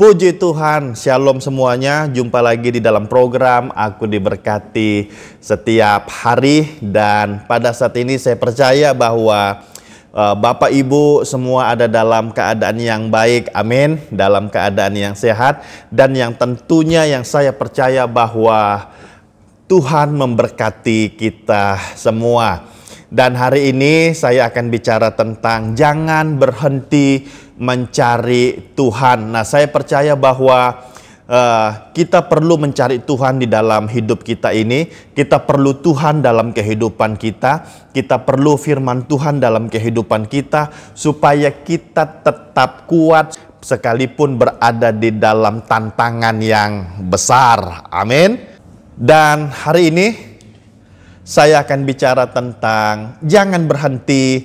Puji Tuhan, shalom semuanya. Jumpa lagi di dalam program Aku Diberkati setiap hari dan pada saat ini saya percaya bahwa uh, Bapak Ibu semua ada dalam keadaan yang baik. Amin. Dalam keadaan yang sehat dan yang tentunya yang saya percaya bahwa Tuhan memberkati kita semua. Dan hari ini saya akan bicara tentang jangan berhenti mencari Tuhan. Nah, saya percaya bahwa uh, kita perlu mencari Tuhan di dalam hidup kita ini, kita perlu Tuhan dalam kehidupan kita, kita perlu firman Tuhan dalam kehidupan kita supaya kita tetap kuat sekalipun berada di dalam tantangan yang besar. Amin. Dan hari ini saya akan bicara tentang jangan berhenti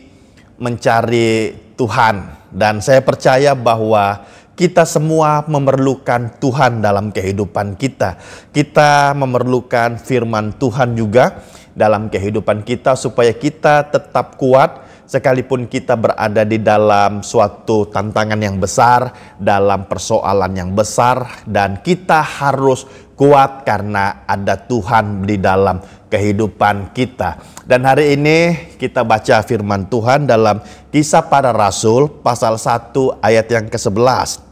mencari Tuhan. Dan saya percaya bahwa kita semua memerlukan Tuhan dalam kehidupan kita. Kita memerlukan firman Tuhan juga dalam kehidupan kita supaya kita tetap kuat sekalipun kita berada di dalam suatu tantangan yang besar, dalam persoalan yang besar dan kita harus kuat karena ada Tuhan di dalam kehidupan kita. Dan hari ini kita baca firman Tuhan dalam kisah para rasul pasal 1 ayat yang ke-11.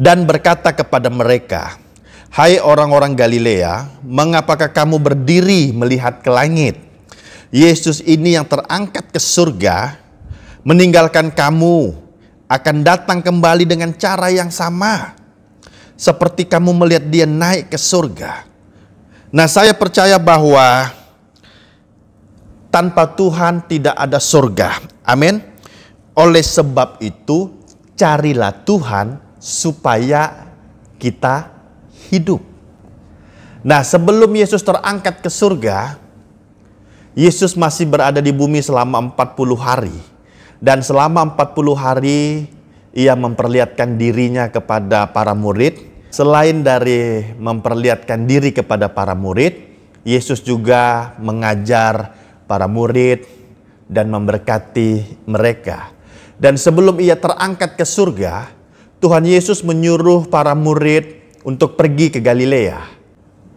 Dan berkata kepada mereka, Hai orang-orang Galilea, mengapakah kamu berdiri melihat ke langit? Yesus ini yang terangkat ke surga, meninggalkan kamu, akan datang kembali dengan cara yang sama seperti kamu melihat dia naik ke surga. Nah, saya percaya bahwa tanpa Tuhan tidak ada surga. Amin. Oleh sebab itu, carilah Tuhan supaya kita hidup. Nah, sebelum Yesus terangkat ke surga, Yesus masih berada di bumi selama 40 hari. Dan selama 40 hari ia memperlihatkan dirinya kepada para murid. Selain dari memperlihatkan diri kepada para murid, Yesus juga mengajar para murid dan memberkati mereka. Dan sebelum ia terangkat ke surga, Tuhan Yesus menyuruh para murid untuk pergi ke Galilea.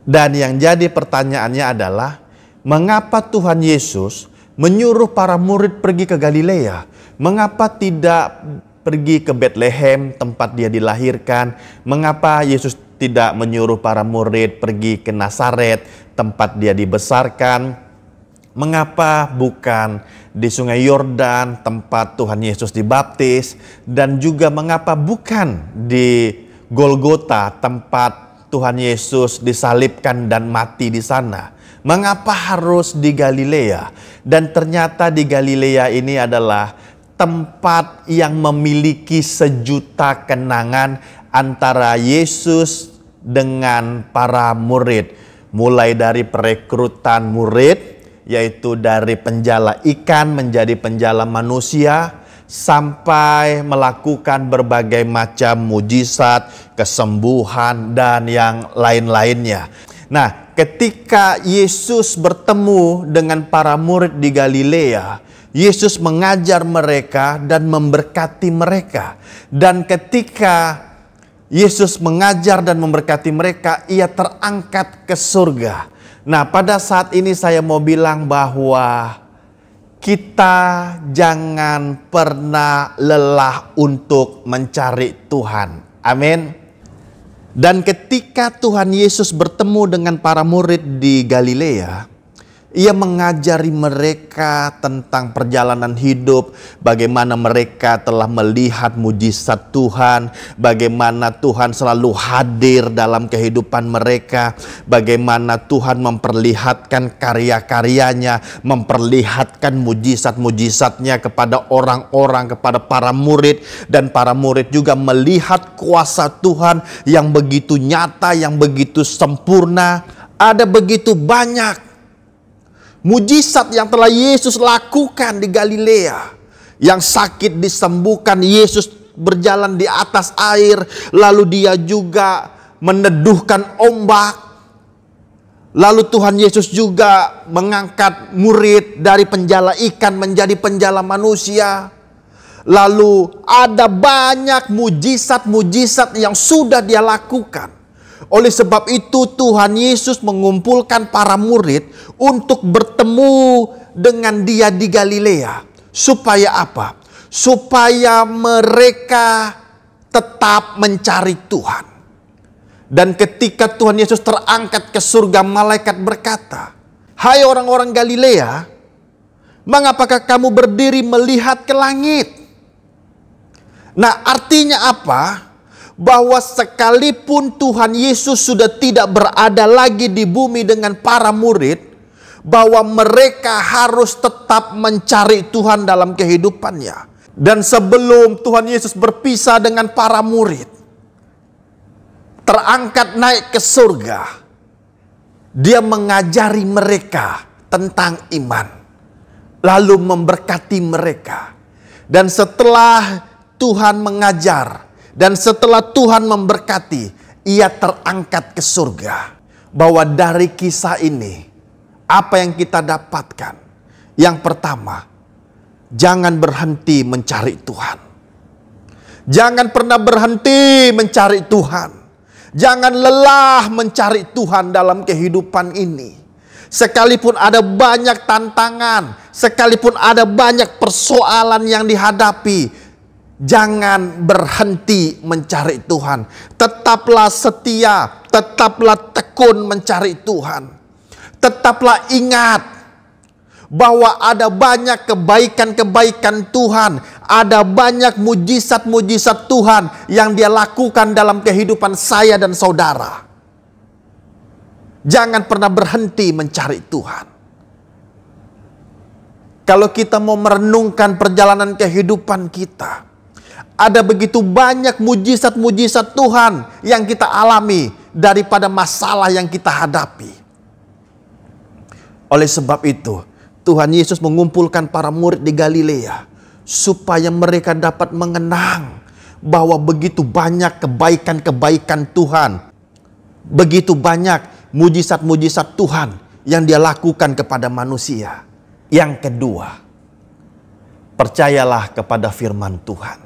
Dan yang jadi pertanyaannya adalah, mengapa Tuhan Yesus menyuruh para murid pergi ke Galilea? Mengapa tidak pergi ke Bethlehem tempat dia dilahirkan? Mengapa Yesus tidak menyuruh para murid pergi ke Nazaret tempat dia dibesarkan? Mengapa bukan di Sungai Yordan tempat Tuhan Yesus dibaptis dan juga mengapa bukan di Golgota tempat Tuhan Yesus disalibkan dan mati di sana? Mengapa harus di Galilea? Dan ternyata di Galilea ini adalah tempat yang memiliki sejuta kenangan antara Yesus dengan para murid. Mulai dari perekrutan murid, yaitu dari penjala ikan menjadi penjala manusia, sampai melakukan berbagai macam mujizat, kesembuhan, dan yang lain-lainnya. Nah, ketika Yesus bertemu dengan para murid di Galilea, Yesus mengajar mereka dan memberkati mereka. Dan ketika Yesus mengajar dan memberkati mereka, ia terangkat ke surga. Nah, pada saat ini saya mau bilang bahwa kita jangan pernah lelah untuk mencari Tuhan. Amin. Dan ketika Tuhan Yesus bertemu dengan para murid di Galilea, ia mengajari mereka tentang perjalanan hidup, bagaimana mereka telah melihat mujizat Tuhan, bagaimana Tuhan selalu hadir dalam kehidupan mereka, bagaimana Tuhan memperlihatkan karya-karyanya, memperlihatkan mujizat-mujizatnya kepada orang-orang, kepada para murid, dan para murid juga melihat kuasa Tuhan yang begitu nyata, yang begitu sempurna. Ada begitu banyak Mujizat yang telah Yesus lakukan di Galilea. Yang sakit disembuhkan, Yesus berjalan di atas air. Lalu dia juga meneduhkan ombak. Lalu Tuhan Yesus juga mengangkat murid dari penjala ikan menjadi penjala manusia. Lalu ada banyak mujizat-mujizat yang sudah dia lakukan. Oleh sebab itu Tuhan Yesus mengumpulkan para murid untuk bertemu dengan dia di Galilea. Supaya apa? Supaya mereka tetap mencari Tuhan. Dan ketika Tuhan Yesus terangkat ke surga, malaikat berkata, "Hai orang-orang Galilea, mengapakah kamu berdiri melihat ke langit?" Nah, artinya apa? bahwa sekalipun Tuhan Yesus sudah tidak berada lagi di bumi dengan para murid, bahwa mereka harus tetap mencari Tuhan dalam kehidupannya. Dan sebelum Tuhan Yesus berpisah dengan para murid, terangkat naik ke surga, dia mengajari mereka tentang iman, lalu memberkati mereka. Dan setelah Tuhan mengajar, dan setelah Tuhan memberkati, ia terangkat ke surga. Bahwa dari kisah ini, apa yang kita dapatkan? Yang pertama, jangan berhenti mencari Tuhan. Jangan pernah berhenti mencari Tuhan. Jangan lelah mencari Tuhan dalam kehidupan ini. Sekalipun ada banyak tantangan, sekalipun ada banyak persoalan yang dihadapi, Jangan berhenti mencari Tuhan. Tetaplah setia, tetaplah tekun mencari Tuhan. Tetaplah ingat bahwa ada banyak kebaikan-kebaikan Tuhan, ada banyak mujizat-mujizat Tuhan yang Dia lakukan dalam kehidupan saya dan saudara. Jangan pernah berhenti mencari Tuhan. Kalau kita mau merenungkan perjalanan kehidupan kita, ada begitu banyak mujizat-mujizat Tuhan yang kita alami daripada masalah yang kita hadapi. Oleh sebab itu, Tuhan Yesus mengumpulkan para murid di Galilea supaya mereka dapat mengenang bahwa begitu banyak kebaikan-kebaikan Tuhan, begitu banyak mujizat-mujizat Tuhan yang Dia lakukan kepada manusia. Yang kedua, percayalah kepada firman Tuhan.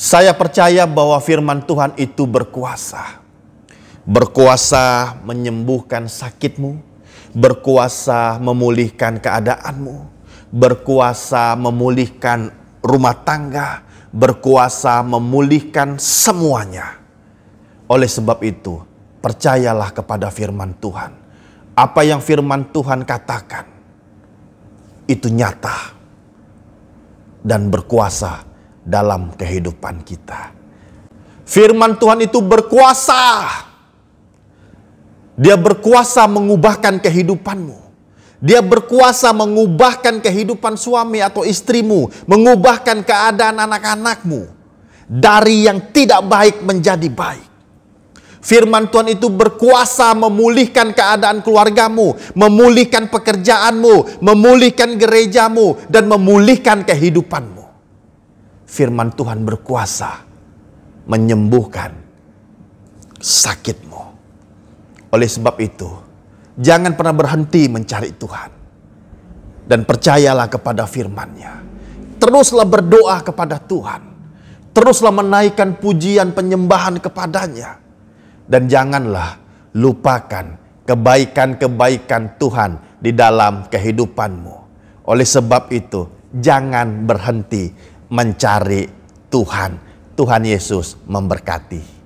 Saya percaya bahwa firman Tuhan itu berkuasa. Berkuasa menyembuhkan sakitmu, berkuasa memulihkan keadaanmu, berkuasa memulihkan rumah tangga, berkuasa memulihkan semuanya. Oleh sebab itu, percayalah kepada firman Tuhan. Apa yang firman Tuhan katakan itu nyata dan berkuasa dalam kehidupan kita. Firman Tuhan itu berkuasa. Dia berkuasa mengubahkan kehidupanmu. Dia berkuasa mengubahkan kehidupan suami atau istrimu, mengubahkan keadaan anak-anakmu dari yang tidak baik menjadi baik. Firman Tuhan itu berkuasa memulihkan keadaan keluargamu, memulihkan pekerjaanmu, memulihkan gerejamu, dan memulihkan kehidupanmu firman Tuhan berkuasa menyembuhkan sakitmu. Oleh sebab itu, jangan pernah berhenti mencari Tuhan. Dan percayalah kepada firman-Nya. Teruslah berdoa kepada Tuhan. Teruslah menaikkan pujian penyembahan kepadanya. Dan janganlah lupakan kebaikan-kebaikan Tuhan di dalam kehidupanmu. Oleh sebab itu, jangan berhenti mencari Tuhan. Tuhan Yesus memberkati.